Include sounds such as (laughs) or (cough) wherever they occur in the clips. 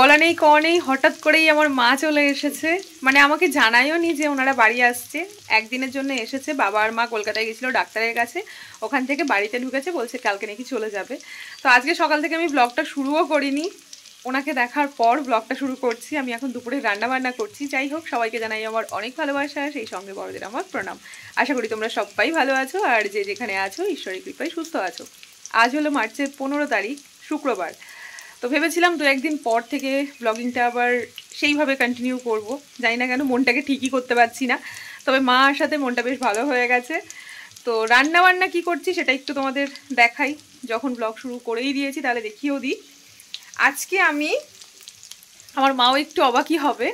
বলা নেই ক নেই হঠাৎ করেই আমার মা চলে এসেছে মানে আমাকে জানায়ও নি যে ওনারা বাড়ি আসছে একদিনের জন্য এসেছে বাবা আর মা কলকাতায় গেছিলো ডাক্তারের কাছে ওখান থেকে বাড়িতে ঢুকেছে বলছে কালকে নাকি চলে যাবে তো আজকে সকাল থেকে আমি ব্লগটা শুরুও করিনি ওনাকে দেখার পর ব্লগটা শুরু করছি আমি এখন দুপুরে রান্নাবান্না করছি যাই হোক সবাইকে জানাই আমার অনেক ভালোবাসা সেই সঙ্গে বড়দের আমার প্রণাম আশা করি তোমরা সবাই ভালো আছো আর যে যেখানে আছো ঈশ্বরের কৃপায় সুস্থ আছো আজ হলো মার্চের পনেরো তারিখ শুক্রবার তো ভেবেছিলাম দু একদিন পর থেকে ব্লগিংটা আবার সেইভাবে কন্টিনিউ করব জানি না কেন মনটাকে ঠিকই করতে পারছি না তবে আর সাথে মনটা বেশ ভালো হয়ে গেছে তো রান্না বান্না কি করছি সেটা একটু তোমাদের দেখাই যখন ব্লগ শুরু করেই দিয়েছি তাহলে দেখিয়েও দিই আজকে আমি আমার মাও একটু অবাকই হবে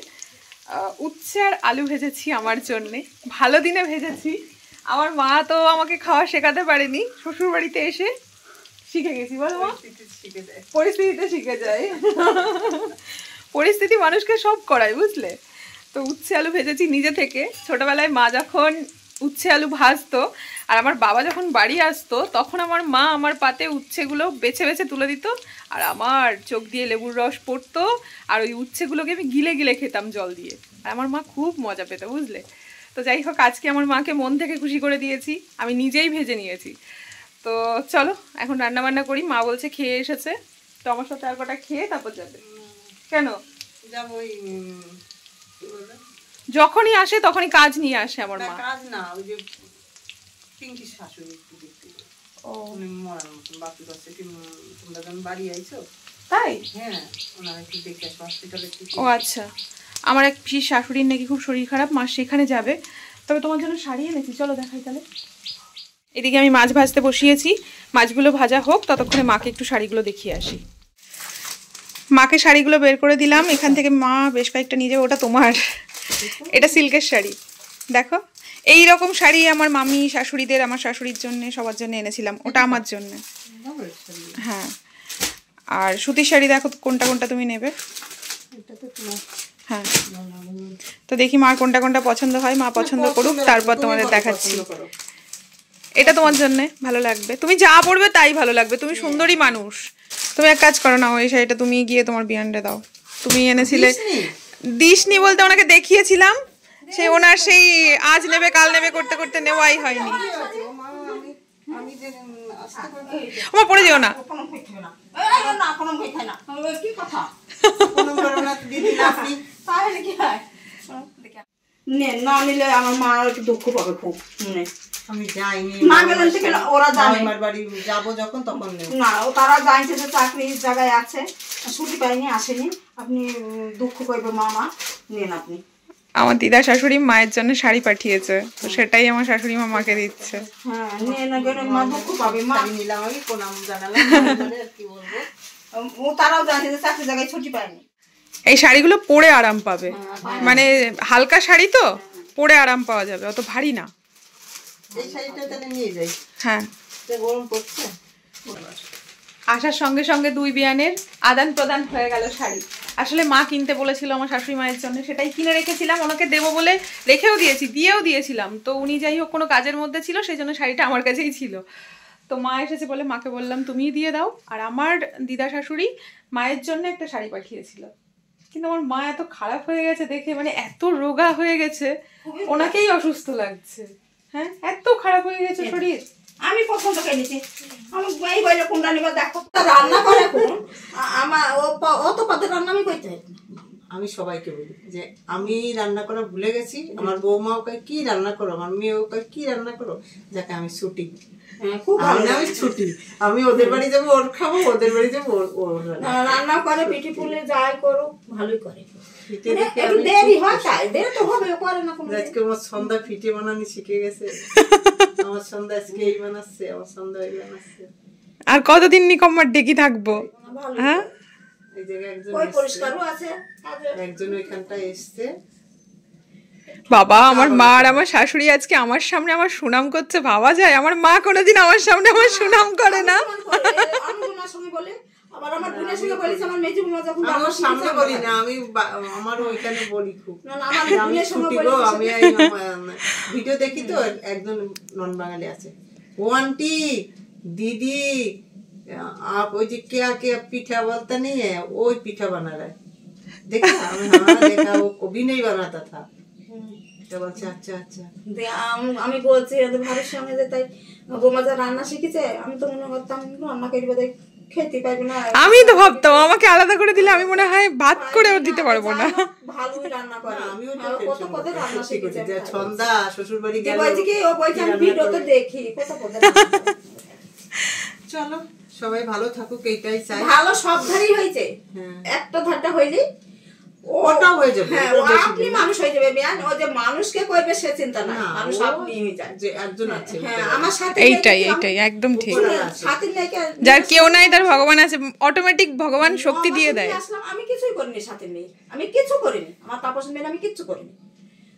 উচ্ছে আর আলু ভেজেছি আমার জন্যে ভালো দিনে ভেজেছি আমার মা তো আমাকে খাওয়া শেখাতে পারেনি শ্বশুরবাড়িতে এসে শিখে গেছি বলো পরিস্থিতিতে শিখে যায় পরিস্থিতি মানুষকে সব করায় বুঝলে তো উচ্ছে আলু ভেজেছি নিজে থেকে ছোটবেলায় মা যখন উচ্ছে আলু ভাজতো আর আমার বাবা যখন বাড়ি আসতো তখন আমার মা আমার পাতে উচ্ছেগুলো বেছে বেছে তুলে দিত আর আমার চোখ দিয়ে লেবুর রস পড়তো আর ওই উচ্ছেগুলোকে আমি গিলে গিলে খেতাম জল দিয়ে আর আমার মা খুব মজা পেত বুঝলে তো যাই হোক আজকে আমার মাকে মন থেকে খুশি করে দিয়েছি আমি নিজেই ভেজে নিয়েছি তো চলো এখন রান্না বান্না করি মা বলছে খেয়ে এসেছে তো আমার সাথে আর কটা খেয়ে তারপর যাবে কেন যাবো যখনই আসে তখনই কাজ নিয়ে আসে আমার মা কাজ না ওই যে পিঙ্কি শাশুড়ি একটু দেখতে ও মরার মতন তোমরা যখন বাড়ি আইছো তাই হ্যাঁ একটু দেখে ও আচ্ছা আমার এক পিসির শাশুড়ির নাকি খুব শরীর খারাপ মা সেখানে যাবে তবে তোমার জন্য শাড়ি এনেছি চলো দেখাই তাহলে এদিকে আমি মাছ ভাজতে বসিয়েছি মাছগুলো ভাজা হোক ততক্ষণে মাকে একটু শাড়িগুলো দেখিয়ে আসি মাকে শাড়িগুলো বের করে দিলাম এখান থেকে মা বেশ কয়েকটা নিয়ে যাবে ওটা তোমার এটা সিল্কের শাড়ি দেখো এই রকম শাড়ি আমার মামি শাশুড়িদের আমার শাশুড়ির জন্য সবার জন্য এনেছিলাম ওটা আমার জন্য হ্যাঁ আর সুতির শাড়ি দেখো কোনটা কোনটা তুমি নেবে হ্যাঁ তো দেখি মা কোনটা কোনটা পছন্দ হয় মা পছন্দ করুক তারপর তোমাদের দেখাচ্ছি এটা তোমার জন্য ভালো লাগবে তুমি যা পড়বে তাই ভালো লাগবে তুমি সুন্দরী মানুষ তুমি এক কাজ করো না ওই শাড়িটা তুমি গিয়ে তোমার বিয়ানটা দাও তুমি এনেছিলে দিসনি বলতে ওনাকে দেখিয়েছিলাম সে ওনার সেই আজ নেবে কাল নেবে করতে করতে নেওয়াই হয়নি আমার পড়ে না না নিলে আমার মা একটু দুঃখ পাবে খুব মনে আমার দিদা শাশুড়ি মায়ের জন্য শাড়ি পাঠিয়েছে সেটাই আমার শাশুড়ি মামাকে দিচ্ছে এই শাড়িগুলো পরে আরাম পাবে হ্যাঁ, মানে হালকা শাড়ি তো পরে আরাম পাওয়া যাবে অত ভারী না হ্যাঁ আসার সঙ্গে সঙ্গে দুই বিয়ানের আদান প্রদান হয়ে গেল শাড়ি আসলে মা কিনতে বলেছিল আমার শাশুড়ি মায়ের জন্য সেটাই কিনে রেখেছিলাম ওনাকে দেবো বলে রেখেও দিয়েছি দিয়েও দিয়েছিলাম তো উনি যাই হোক কোনো কাজের মধ্যে ছিল সেই জন্য শাড়িটা আমার কাছেই ছিল তো মা এসেছে বলে মাকে বললাম তুমিই দিয়ে দাও আর আমার দিদা শাশুড়ি মায়ের জন্য একটা শাড়ি পাঠিয়েছিল কিন্তু আমার মা এত খারাপ হয়ে গেছে দেখে মানে এত রোগা হয়ে গেছে ওনাকেই অসুস্থ লাগছে হ্যাঁ এত খারাপ হয়ে গেছে শরীর আমি পছন্দ করেছি আমার এই বলে কোনটা নিবা দেখো রান্না করে কোন আমার অত পাতে রান্না আমি করতে আমি সবাইকে বলি যে আমি রান্না করা ভুলে গেছি আমার বৌমা ওকে কি রান্না করো আমার মেয়ে ওকে কি রান্না করো যাকে আমি ছুটি হ্যাঁ, খুব ভালো আমি ছুটি আমি ওদের বাড়ি যাবো ওর খাবো ওদের বাড়ি যাবো ওর পিঠে পুলে যাই করো মানে আমার সন্ধ্যা পিঠে বানানি শিখে গেছে (laughs) আমার সন্ধ্যা আজকে এই বানাচ্ছে আমার সন্ধ্যা এই বানাচ্ছে আর কতদিন নিকম্মার ডেকে থাকবো হ্যাঁ এই জায়গায় একজন একজন এখানটা এসছে বাবা আমার মা আর আমার শাশুড়ি আজকে আমার সামনে আমার সুনাম করছে ভাবা যায় আমার মা কোনোদিন আমার সামনে আমার সুনাম করে না (laughs) ভিডিও দেখি তো একজন নন বাঙালি আছে ও আন্টি দিদি आप वो जी কেয়া क्या पीठा बोलता नहीं है वो ही पीठा অভিনয় বানাতা है আচ্ছা, আচ্ছা, আচ্ছা, আমি বলছি সঙ্গে যে তাই যা রান্না শিখেছে আমি তো মনে করতাম রান্না আমি তো ভাবতাম আমাকে আলাদা করে দিলে আমি মনে হয় ভাত করে দিতে পারবো না রান্না হ্যাঁ, শিখেছি দেখি চলো সবাই ভালো থাকুক এইটাই চাই ভালো সব ধারই হয়েছে হ্যাঁ। একটা ধারটা হইলেই হ্যাঁ, মানুষকে সে চিন্তা না মানুষ যায় একজন আছে হ্যাঁ আমার সাথে এইটাই একদম ঠিক যার কেউ নাই তার ভগবান আছে অটোমেটিক ভগবান শক্তি দিয়ে দেয় আমি কিছুই করিনি সাথে নেই আমি কিছু করিনি আমার তাপস মেয়ে আমি কিছু করিনি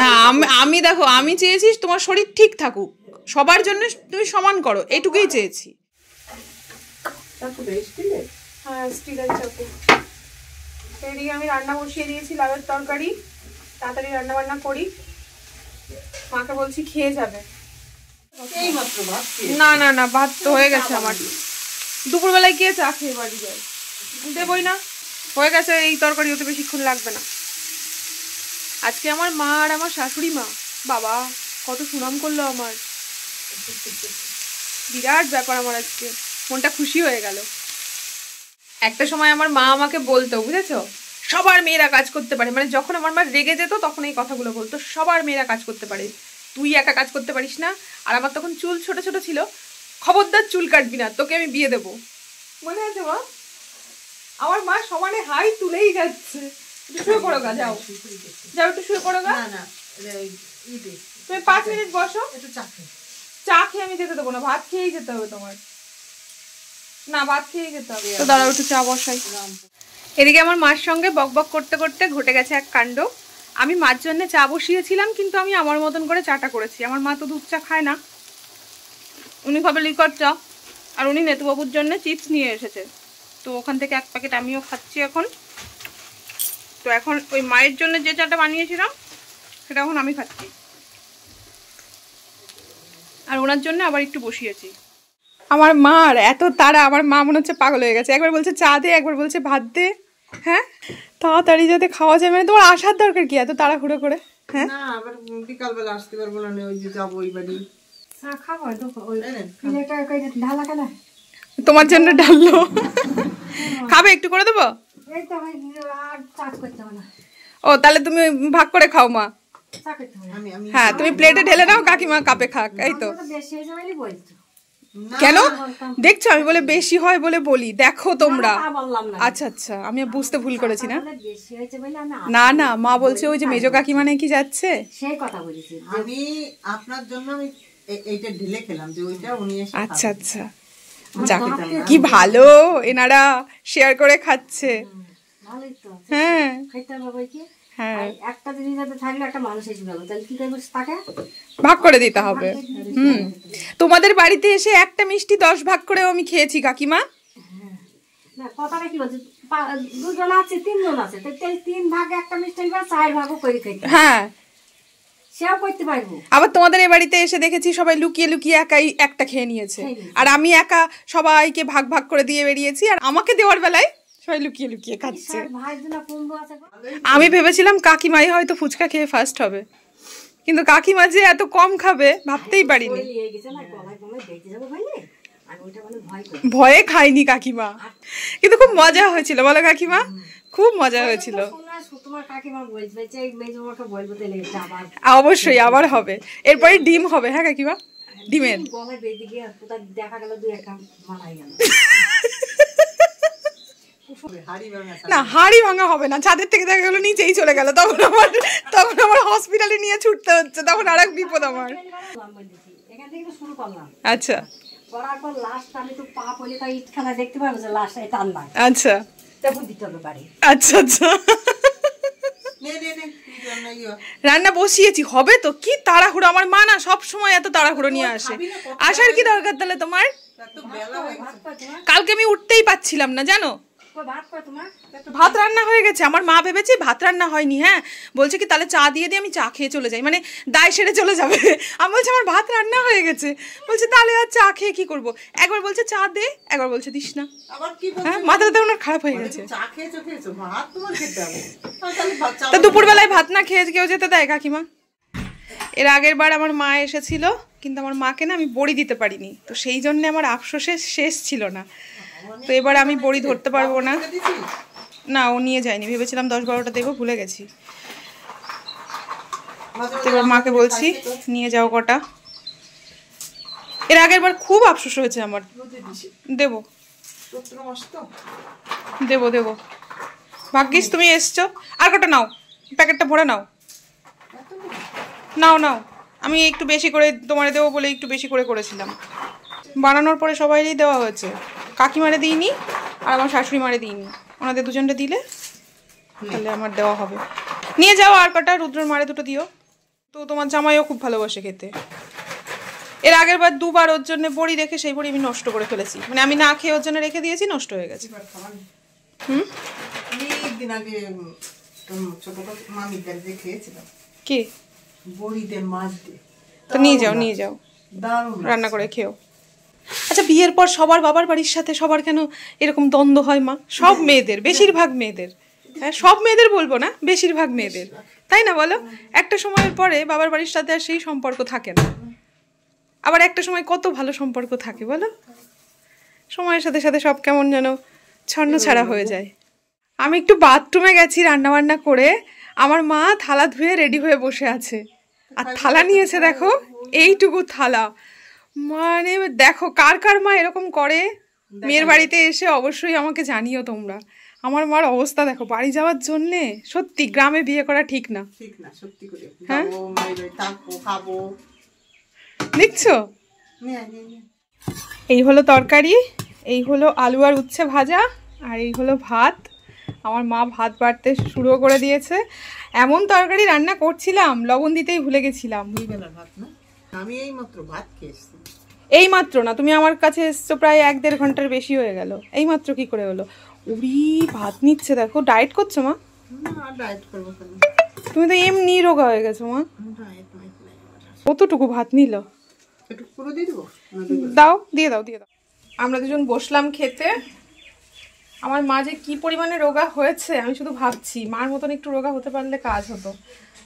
না আমি দেখো আমি চেয়েছি তোমার শরীর ঠিক থাকুক সবার জন্য তুমি সমান করো এটুকুই চেয়েছি হ্যাঁ স্টিলের চাকু এদিকে আমি রান্না বসিয়ে দিয়েছি লাউয়ের তরকারি তাড়াতাড়ি রান্না বান্না করি মাকে বলছি খেয়ে যাবে না না না ভাত তো হয়ে গেছে আমার দুপুরবেলায় গিয়ে চা খেয়ে বাড়ি যাই দেবই না হয়ে গেছে এই তরকারি ওতে বেশিক্ষণ লাগবে না আজকে আমার মা আর আমার শাশুড়ি মা বাবা কত সুনাম করলো আমার বিরাট ব্যাপার আমার আজকে মনটা খুশি হয়ে গেল একটা সময় আমার মা আমাকে বলতো বুঝেছ সবার মেয়েরা কাজ করতে পারে মানে যখন আমার মা রেগে যেত তখন এই কথাগুলো বলতো সবার মেয়েরা কাজ করতে পারে তুই একা কাজ করতে পারিস না আর আমার তখন চুল ছোট ছোট ছিল খবরদার চুল কাটবি না তোকে আমি বিয়ে দেবো মনে আছে মা আমার মা সমানে হাই তুলেই যাচ্ছে শুয়ে পড়ো গা যাও যাও একটু শুয়ে পড়ো গা না তুমি পাঁচ মিনিট বসো একটু চা খেয়ে চা খেয়ে আমি যেতে দেবো না ভাত খেয়েই যেতে হবে তোমার না ভাত খেয়েই যেতে হবে তো দাঁড়াও একটু চা বসাই এদিকে আমার মার সঙ্গে বকবক করতে করতে ঘটে গেছে এক কাণ্ড আমি মার জন্য চা বসিয়েছিলাম কিন্তু আমি আমার মতন করে চাটা করেছি আমার মা তো দুধ চা খায় না উনি খাবে লিকর চা আর উনি নেতুবাবুর জন্য চিপস নিয়ে এসেছে তো ওখান থেকে এক প্যাকেট আমিও খাচ্ছি এখন তো এখন ওই মায়ের জন্য যে চাটা বানিয়েছিলাম সেটা এখন আমি খাচ্ছি আর ওনার জন্য আবার একটু বসিয়েছি আমার মার এত তারা আমার মা মনে হচ্ছে পাগল হয়ে গেছে একবার বলছে চা দে একবার বলছে ভাত দে হ্যাঁ তাড়াতাড়ি যাতে খাওয়া যায় মানে তোমার আসার দরকার কি এত ঘুরে করে হ্যাঁ আবার তোমার জন্য ঢাললো খাবে একটু করে দেবো ও তাহলে তুমি ভাগ করে খাও মা হ্যাঁ তুমি প্লেটে ঢেলে নাও কাকিমা কাপে খাক এই তো কেন দেখছো আমি বলে বেশি হয় বলে বলি দেখো তোমরা আচ্ছা আচ্ছা আমি বুঝতে ভুল করেছি না না না মা বলছে ওই যে মেজো কাকিমা নাকি যাচ্ছে আচ্ছা আচ্ছা কি ভালো এনারা শেয়ার করে খাচ্ছে হ্যাঁ, হ্যাঁ। ভাগ করে দিতে হবে হুম তোমাদের বাড়িতে এসে একটা মিষ্টি দশ ভাগ করেও আমি খেয়েছি কাকিমা হ্যাঁ। কথাটা কি বলছি দুজন আছে তিনজন আছে তিন ভাগে একটা মিষ্টি চার ভাগও করে খেতে হ্যাঁ আবার তোমাদের এ বাড়িতে এসে দেখেছি সবাই লুকিয়ে লুকিয়ে একাই একটা খেয়ে নিয়েছে আর আমি একা সবাইকে ভাগ ভাগ করে দিয়ে বেরিয়েছি আর আমাকে দেওয়ার বেলায় সবাই লুকিয়ে লুকিয়ে খাচ্ছে আমি ভেবেছিলাম কাকিমাই হয়তো ফুচকা খেয়ে ফার্স্ট হবে কিন্তু কাকিমা যে এত কম খাবে ভাবতেই পারিনি মানে ভয়ে খাইনি কাকিমা কিন্তু খুব মজা হয়েছিল বলো কাকিমা খুব মজা হয়েছিল অবশ্যই আবার হবে এরপরে ডিম হবে হ্যাঁ কাকিমা ডিমের না হাড়ি ভাঙা হবে না ছাদের থেকে দেখা গেল নিচেই চলে গেল তখন আমার তখন আমার হসপিটালে নিয়ে ছুটতে হচ্ছে তখন আর এক বিপদ আমার আচ্ছা। আচ্ছা।, আচ্ছা আচ্ছা আচ্ছা রান্না বসিয়েছি হবে তো কি তাড়াহুড়ো আমার মা না সব সময় এত তাড়াহুড়ো নিয়ে আসে আসার কি দরকার তাহলে তোমার কালকে আমি উঠতেই পাচ্ছিলাম না জানো ভাত রান্না হয়ে গেছে আমার মা ভেবেছে ভাত রান্না হয়নি হ্যাঁ বলছে কি তাহলে চা দিয়ে দিয়ে আমি চা খেয়ে চলে যাই মানে দায় সেরে চলে যাবে আমি বলছি আমার ভাত রান্না হয়ে গেছে বলছে তাহলে আর চা খেয়ে কি করব একবার বলছে চা দে একবার বলছে দিস না হ্যাঁ মাথাটা ওনার খারাপ হয়ে মানে গেছে তা দুপুরবেলায় ভাত না খেয়ে কেউ যেতে দেয় কাকিমা এর আগের বার আমার মা এসেছিল কিন্তু আমার মাকে না আমি বড়ি দিতে পারিনি তো সেই জন্য আমার আফসোসে শেষ ছিল না তো এবার আমি বড়ি ধরতে পারবো না না ও নিয়ে যায়নি ভেবেছিলাম দশ বারোটা দেবো ভুলে গেছি এবার মাকে বলছি নিয়ে যাও কটা এর আগের বার খুব আফসোস হয়েছে আমার দেব দেব দেব ভাগ্যিস তুমি এসছো আর কটা নাও প্যাকেটটা ভরে নাও নাও নাও আমি একটু বেশি করে তোমার দেবো বলে একটু বেশি করে করেছিলাম বানানোর পরে সবাইই দেওয়া হয়েছে কাকিমারে দিইনি আর আমার শাশুড়ি মারে দিইনি ওনাদের দুজনটা দিলে তাহলে আমার দেওয়া হবে নিয়ে যাও আর কটা রুদ্রর মারে দুটো দিও তো তোমার জামাইও খুব ভালোবাসে খেতে এর আগের বার দুবার ওর জন্য বড়ি রেখে সেই বড়ি আমি নষ্ট করে ফেলেছি মানে আমি না খেয়ে ওর জন্য রেখে দিয়েছি নষ্ট হয়ে গেছে হুম কি তো নিয়ে যাও নিয়ে যাও রান্না করে খেয়েও আচ্ছা বিয়ের পর সবার বাবার বাড়ির সাথে সবার কেন এরকম দ্বন্দ্ব হয় মা সব মেয়েদের বেশিরভাগ মেয়েদের হ্যাঁ সব মেয়েদের বলবো না বেশিরভাগ মেয়েদের তাই না বলো একটা সময়ের পরে বাবার বাড়ির সাথে আর সেই সম্পর্ক থাকে না আবার একটা সময় কত ভালো সম্পর্ক থাকে বলো সময়ের সাথে সাথে সব কেমন যেন ছন্ন ছাড়া হয়ে যায় আমি একটু বাথরুমে গেছি রান্না বান্না করে আমার মা থালা ধুয়ে রেডি হয়ে বসে আছে আর থালা নিয়েছে দেখো এইটুকু থালা মানে দেখো কার কার মা এরকম করে মেয়ের বাড়িতে এসে অবশ্যই আমাকে জানিও তোমরা আমার মার অবস্থা দেখো বাড়ি যাওয়ার জন্য সত্যি গ্রামে বিয়ে করা ঠিক না ঠিক না সত্যি করে হ্যাঁ খাবো দেখছো এই হলো তরকারি এই হলো আলু আর উচ্ছে ভাজা আর এই হলো ভাত আমার মা ভাত বাড়তে শুরু করে দিয়েছে এমন তরকারি রান্না করছিলাম লবণ দিতেই ভুলে গেছিলাম ভাত না আমি এই মাত্র ভাত খেয়েছি এই মাত্র না তুমি আমার কাছে এসছো প্রায় এক দেড় ঘন্টার বেশি হয়ে গেল এই মাত্র কি করে হলো উড়ি ভাত নিচ্ছে দেখো ডায়েট করছো মা ডায়েট তুমি তো এমনি রোগা হয়ে গেছো মা কতটুকু ভাত নিল দাও দিয়ে দাও দিয়ে দাও আমরা দুজন বসলাম খেতে আমার মা যে কী পরিমাণে রোগা হয়েছে আমি শুধু ভাবছি মার মতন একটু রোগা হতে পারলে কাজ হতো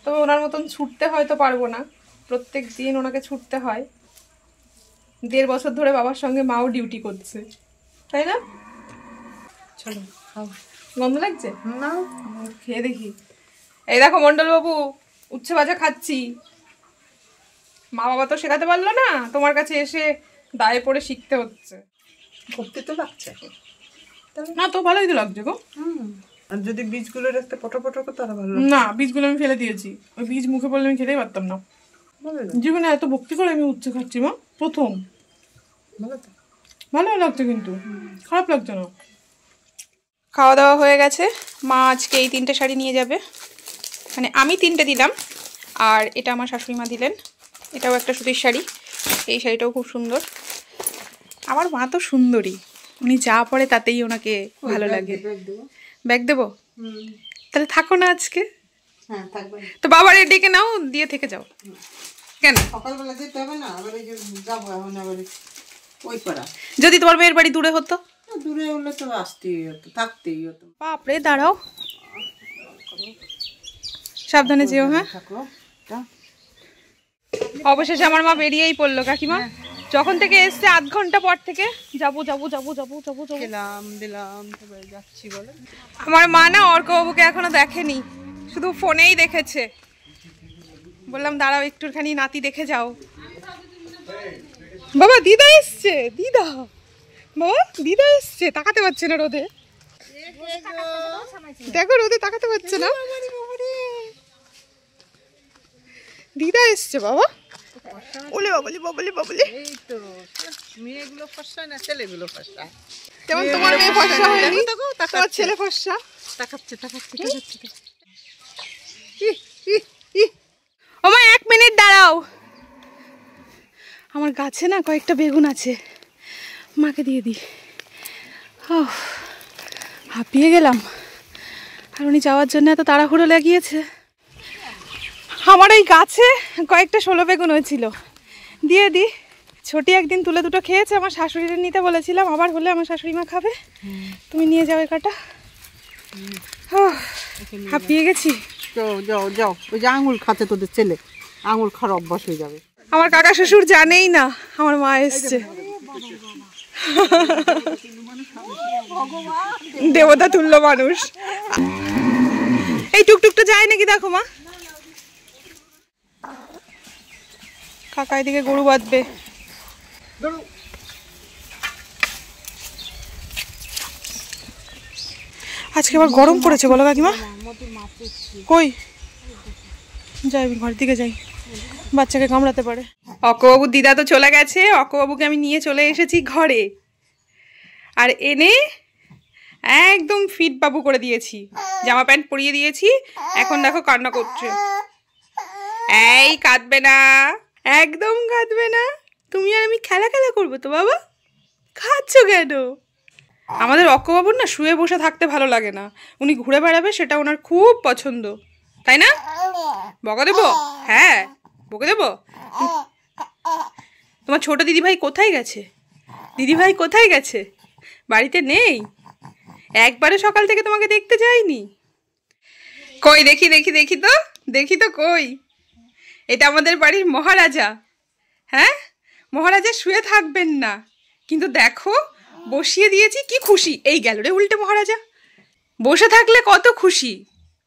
তবে ওনার মতন ছুটতে হয়তো পারবো না প্রত্যেক দিন ওনাকে ছুটতে হয় দেড় বছর ধরে বাবার সঙ্গে মাও ডিউটি করছে তাই না চলো গন্ধ লাগছে না খেয়ে দেখি এই দেখো মন্ডলবাবু উচ্ছে বাজা খাচ্ছি মা বাবা তো শেখাতে পারলো না তোমার কাছে এসে দায়ে পড়ে শিখতে হচ্ছে ভক্তি তো লাগছে না তো ভালোই তো লাগছে গো আর যদি বীজগুলো রাখতে পটো পটো করতে আরো ভালো না বীজগুলো আমি ফেলে দিয়েছি ওই বীজ মুখে পড়লে আমি খেতেই পারতাম না জীবনে এত ভক্তি করে আমি উচ্ছে খাচ্ছি মা প্রথম ভালো লাগছে কিন্তু খারাপ লাগছে না খাওয়া দাওয়া হয়ে গেছে মা আজকে এই তিনটে শাড়ি নিয়ে যাবে মানে আমি তিনটে দিলাম আর এটা আমার শাশুড়ি মা দিলেন এটাও একটা সুতির শাড়ি এই শাড়িটাও খুব সুন্দর আমার মা তো সুন্দরী উনি যা পরে তাতেই ওনাকে ভালো লাগে ব্যাগ দেবো তাহলে থাকো না আজকে হ্যাঁ থাকবে তো বাবার এ ডেকে নাও দিয়ে থেকে যাও কেন সকালবেলা যেতে হবে না আবার যাবো এখন আবার ওই পাড়া যদি তোমার মেয়ের বাড়ি দূরে হতো দূরে হলে তো আসতেই হতো থাকতেই হতো বাপরে দাঁড়াও সাবধানে যেও হ্যাঁ অবশেষে আমার মা বেরিয়েই পড়লো কাকিমা হ্যাঁ। যখন থেকে এসছে আধ ঘন্টা পর থেকে যাবো যাবো যাবো যাবো যাবো যাবো দিলাম দিলাম যাচ্ছি বলো আমার মা না অর্ক বাবুকে এখনো দেখেনি শুধু ফোনেই দেখেছে বললাম দাঁড়াও একটুখানি নাতি দেখে যাও বাবা দিদা এসছে দিদা বাবা দিদা এসছে তাকাতে পারছে না রোদে দেখো রোদে তাকাতে পারছে না দিদা এসছে বাবা মেয়েগুলো না ছেলেগুলো তোমার মেয়ে ছেলে ফসা তাকাচ্ছে তাকাচ্ছে তাকাচ্ছে আমার এক মিনিট দাঁড়াও আমার গাছে না কয়েকটা বেগুন আছে মাকে দিয়ে দিই হাঁপিয়ে গেলাম আর উনি যাওয়ার জন্য এত তাড়াহুড়ো লাগিয়েছে আমার এই গাছে কয়েকটা ষোলো বেগুন হয়েছিল দিয়ে দি ছোটি একদিন তুলে দুটো খেয়েছে আমার শাশুড়ির নিতে বলেছিলাম আবার হলে আমার শাশুড়ি মা খাবে তুমি নিয়ে যাবে কাটা হাঁপিয়ে গেছি যাও যাও যাও ওই যে আঙুল খাতে তোদের ছেলে আঙুল খারাপ অভ্যাস হয়ে যাবে আমার কাকা শ্বশুর জানেই না আমার মা এসছে দেবতা তুল্য মানুষ এই টুকটুকটা যায় নাকি দেখো মা কাকা এদিকে গরু বাঁধবে আজকে আবার গরম পড়েছে বলো কাকিমা কই যাই আমি ঘরের দিকে যাই বাচ্চাকে কামড়াতে পারে অকবাবু দিদা তো চলে গেছে অকবাবুকে আমি নিয়ে চলে এসেছি ঘরে আর এনে একদম ফিট বাবু করে দিয়েছি জামা প্যান্ট পরিয়ে দিয়েছি এখন দেখো কান্না করছে এই কাঁদবে না একদম কাঁদবে না তুমি আর আমি খেলা খেলা করবো তো বাবা খাচ্ছ কেন আমাদের অক্কবাবুর না শুয়ে বসে থাকতে ভালো লাগে না উনি ঘুরে বেড়াবে সেটা ওনার খুব পছন্দ তাই না বকা দেবো হ্যাঁ বকে দেবো তোমার ছোট দিদিভাই কোথায় গেছে দিদিভাই কোথায় গেছে বাড়িতে নেই একবারে সকাল থেকে তোমাকে দেখতে যাইনি কই দেখি দেখি দেখি তো দেখি তো কই এটা আমাদের বাড়ির মহারাজা হ্যাঁ মহারাজা শুয়ে থাকবেন না কিন্তু দেখো বসিয়ে দিয়েছি কি খুশি এই গেল রে উল্টে মহারাজা বসে থাকলে কত খুশি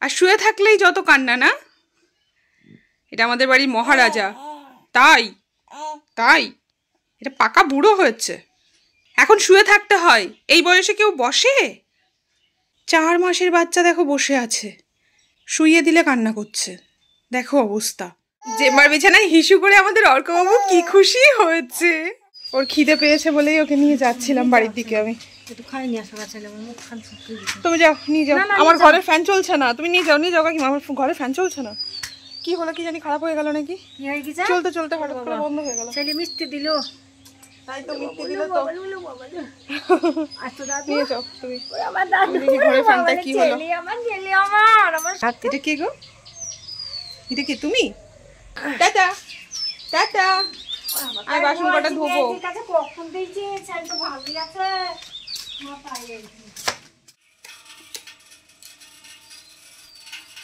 আর শুয়ে থাকলেই যত কান্না না এটা আমাদের বাড়ির মহারাজা তাই তাই এটা পাকা বুড়ো হয়েছে এখন শুয়ে থাকতে হয় এই বয়সে কেউ বসে চার মাসের বাচ্চা দেখো বসে আছে শুইয়ে দিলে কান্না করছে দেখো অবস্থা জেম্মার বিছানায় হিসু করে আমাদের অর্কবাবু কি খুশি হয়েছে ওর খিদে পেয়েছে বলেই ওকে নিয়ে যাচ্ছিলাম বাড়ির আচ্ছা, দিকে আমি আচ্ছা। তুমি যাও নিয়ে যাও আমার ঘরে ফ্যান চলছে না তুমি নিয়ে যাও নিয়ে যাও কি আমার ঘরে ফ্যান চলছে না কি হলো কি জানি খারাপ হয়ে গেল নাকি চলতে চলতে হঠাৎ করে বন্ধ হয়ে গেল ছেলে মিষ্টি দিল তুমি ফ্যানটা কি কে গো এটা তুমি টাটা টাটা আমি বাসন কটা ধোবো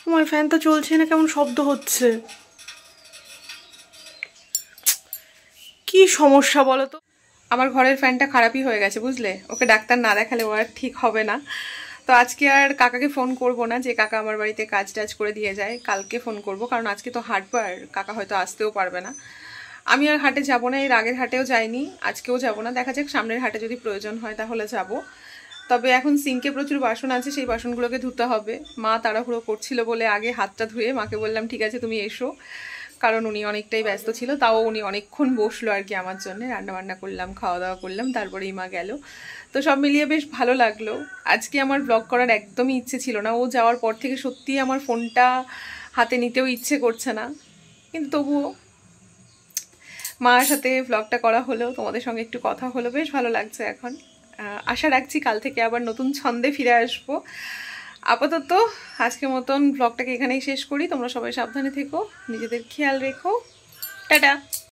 তোমার ফ্যান তো চলছে না কেমন শব্দ হচ্ছে কি সমস্যা বলো তো আমার ঘরের ফ্যানটা খারাপই হয়ে গেছে বুঝলে ওকে ডাক্তার না দেখালে ও আর ঠিক হবে না তো আজকে আর কাকাকে ফোন করব না যে কাকা আমার বাড়িতে কাজ টাজ করে দিয়ে যায় কালকে ফোন করব কারণ আজকে তো হাটবার কাকা হয়তো আসতেও পারবে না আমি আর হাটে যাব না এর আগের হাটেও যাইনি আজকেও যাব না দেখা যাক সামনের হাটে যদি প্রয়োজন হয় তাহলে যাব তবে এখন সিঙ্কে প্রচুর বাসন আছে সেই বাসনগুলোকে ধুতে হবে মা তাড়াহুড়ো করছিল বলে আগে হাতটা ধুয়ে মাকে বললাম ঠিক আছে তুমি এসো কারণ উনি অনেকটাই ব্যস্ত ছিল তাও উনি অনেকক্ষণ বসলো আর কি আমার জন্য রান্নাবান্না করলাম খাওয়া দাওয়া করলাম তারপরে ইমা গেল তো সব মিলিয়ে বেশ ভালো লাগলো আজকে আমার ব্লগ করার একদমই ইচ্ছে ছিল না ও যাওয়ার পর থেকে সত্যিই আমার ফোনটা হাতে নিতেও ইচ্ছে করছে না কিন্তু তবুও মার সাথে ব্লগটা করা হলো তোমাদের সঙ্গে একটু কথা হলো বেশ ভালো লাগছে এখন আশা রাখছি কাল থেকে আবার নতুন ছন্দে ফিরে আসব আপাতত আজকের মতন ব্লগটাকে এখানেই শেষ করি তোমরা সবাই সাবধানে থেকো নিজেদের খেয়াল রেখো টাটা